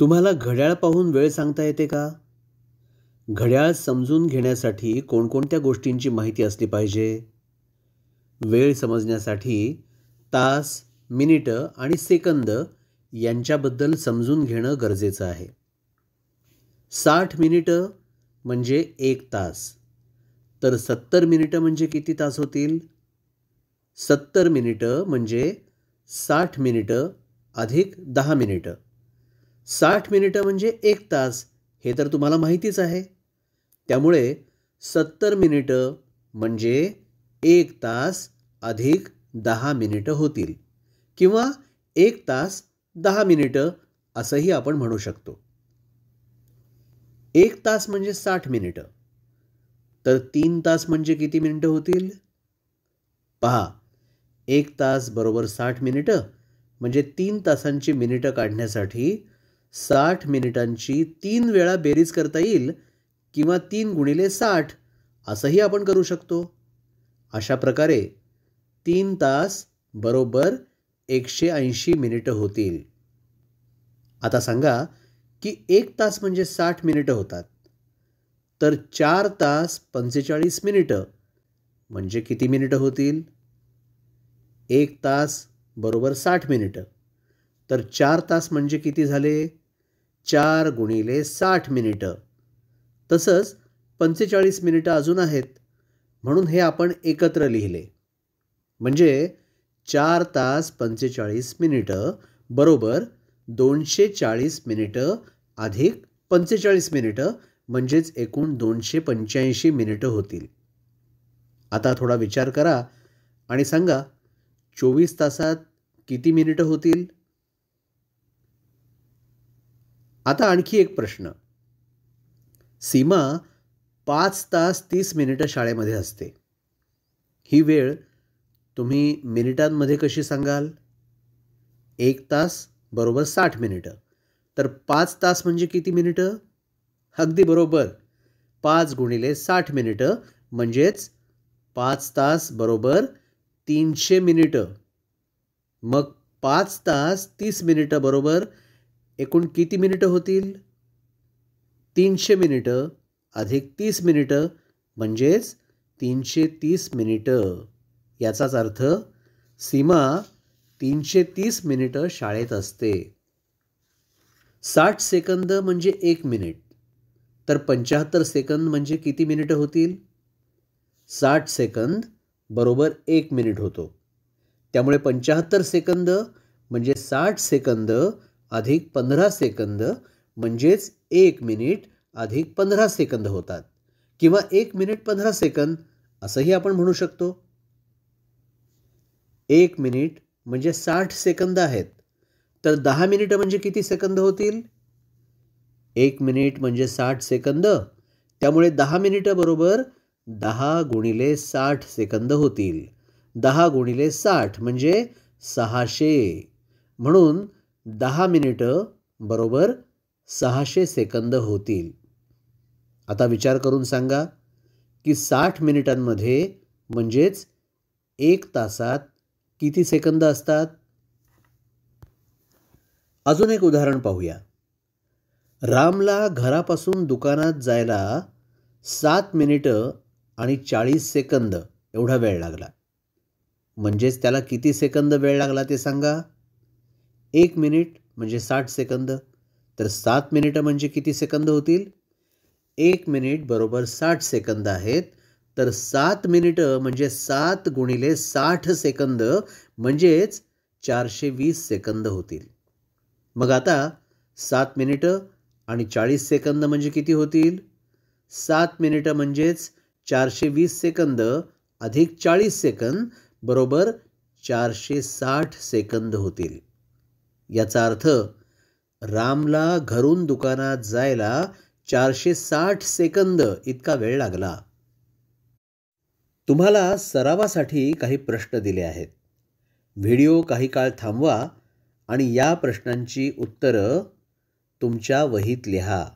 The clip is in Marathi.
तुम्हाला घड्याळ पाहून वेळ सांगता येते का घड्याळ समजून घेण्यासाठी कोणकोणत्या गोष्टींची माहिती असली पाहिजे वेळ समजण्यासाठी तास मिनिटं आणि सेकंद यांच्याबद्दल समजून घेणं गरजेचं आहे साठ मिनिटं म्हणजे एक तास तर सत्तर मिनिटं म्हणजे किती तास होतील सत्तर मिनिटं म्हणजे साठ मिनिटं अधिक दहा मिनिटं साठ मिनिटं म्हणजे एक तास हे तर तुम्हाला माहितीच आहे त्यामुळे सत्तर मिनिटं म्हणजे एक तास अधिक दहा मिनिटं होतील किंवा एक तास दहा मिनिटं असंही आपण म्हणू शकतो एक तास म्हणजे साठ मिनिटं तर तीन तास म्हणजे किती मिनिटं होतील पहा एक तास बरोबर साठ मिनिटं म्हणजे तीन तासांची मिनिटं काढण्यासाठी साठ मिनिटांची तीन वेळा बेरीज करता येईल किंवा तीन गुणिले साठ असंही आपण करू शकतो अशा प्रकारे तीन तास बरोबर एकशे ऐंशी मिनिटं होतील आता सांगा की एक तास म्हणजे साठ मिनिटं होतात तर चार तास पंचेचाळीस मिनिटं म्हणजे किती मिनिटं होतील एक तास बरोबर साठ मिनिटं तर चार तास म्हणजे किती झाले चार गुणिले साठ मिनिटं तसंच पंचेचाळीस मिनिटं अजून आहेत म्हणून हे आपण एकत्र लिहिले म्हणजे चार तास पंचेचाळीस मिनिटं बरोबर दोनशे चाळीस मिनिटं अधिक पंचेचाळीस मिनिटं म्हणजेच एकूण दोनशे पंच्याऐंशी मिनिटं होतील आता थोडा विचार करा आणि सांगा चोवीस तासात किती मिनिटं होतील आता आणखी एक प्रश्न सीमा पाच तास तीस मिनिटं शाळेमध्ये असते ही वेळ तुम्ही मिनिटांमध्ये कशी सांगाल एक तास बरोबर साठ मिनिटं तर पाच तास म्हणजे किती मिनिटं अगदी बरोबर पाच गुणिले साठ मिनिटं म्हणजेच पाच तास बरोबर तीनशे मिनिटं मग पाच तास तीस मिनिटं बरोबर एकूण किती मिनिटं होतील तीनशे मिनिट अधिक तीस मिनिटं म्हणजेच तीनशे तीस मिनिट याचाच अर्थ सीमा तीनशे तीस मिनिटं शाळेत असते साठ सेकंद म्हणजे एक मिनिट तर पंच्याहत्तर सेकंद म्हणजे किती मिनिटं होतील साठ सेकंद बरोबर एक मिनिट होतो त्यामुळे पंच्याहत्तर सेकंद म्हणजे साठ सेकंद अधिक पंधरा सेकंद म्हणजेच एक मिनिट अधिक पंधरा सेकंद होतात किंवा एक मिनिट पंधरा सेकंद असंही आपण म्हणू शकतो एक मिनिट म्हणजे साठ सेकंद आहेत तर दहा मिनिटं म्हणजे किती सेकंद होतील एक मिनिट म्हणजे साठ सेकंद त्यामुळे दहा मिनिटं बरोबर दहा गुणिले साठ सेकंद होतील दहा गुणिले साठ म्हणजे सहाशे म्हणून दहा मिनिटं बरोबर सहाशे सेकंद होतील आता विचार करून सांगा की साठ मिनिटांमध्ये म्हणजेच एक तासात किती सेकंद असतात अजून एक उदाहरण पाहूया रामला घरापासून दुकानात जायला सात मिनिटं आणि चाळीस सेकंद एवढा वेळ लागला म्हणजेच त्याला किती सेकंद वेळ लागला ते सांगा एक मिनिट म्हणजे साठ सेकंद तर सात मिनिटं म्हणजे किती सेकंद होतील एक मिनिट बरोबर साठ सेकंद आहेत तर सात मिनिटं म्हणजे सात गुणिले साठ सेकंद म्हणजेच चारशे वीस सेकंद होतील मग आता सात मिनिटं आणि चाळीस सेकंद म्हणजे किती होतील सात मिनिटं म्हणजेच चारशे वीस सेकंद अधिक चाळीस सेकंद बरोबर चारशे साठ सेकंद होतील याचा अर्थ रामला घरून दुकानात जायला चारशे साठ सेकंद इतका वेळ लागला तुम्हाला सरावासाठी काही प्रश्न दिले आहेत व्हिडिओ काही काळ थांबवा आणि या प्रश्नांची उत्तरं तुमच्या वहीत लिहा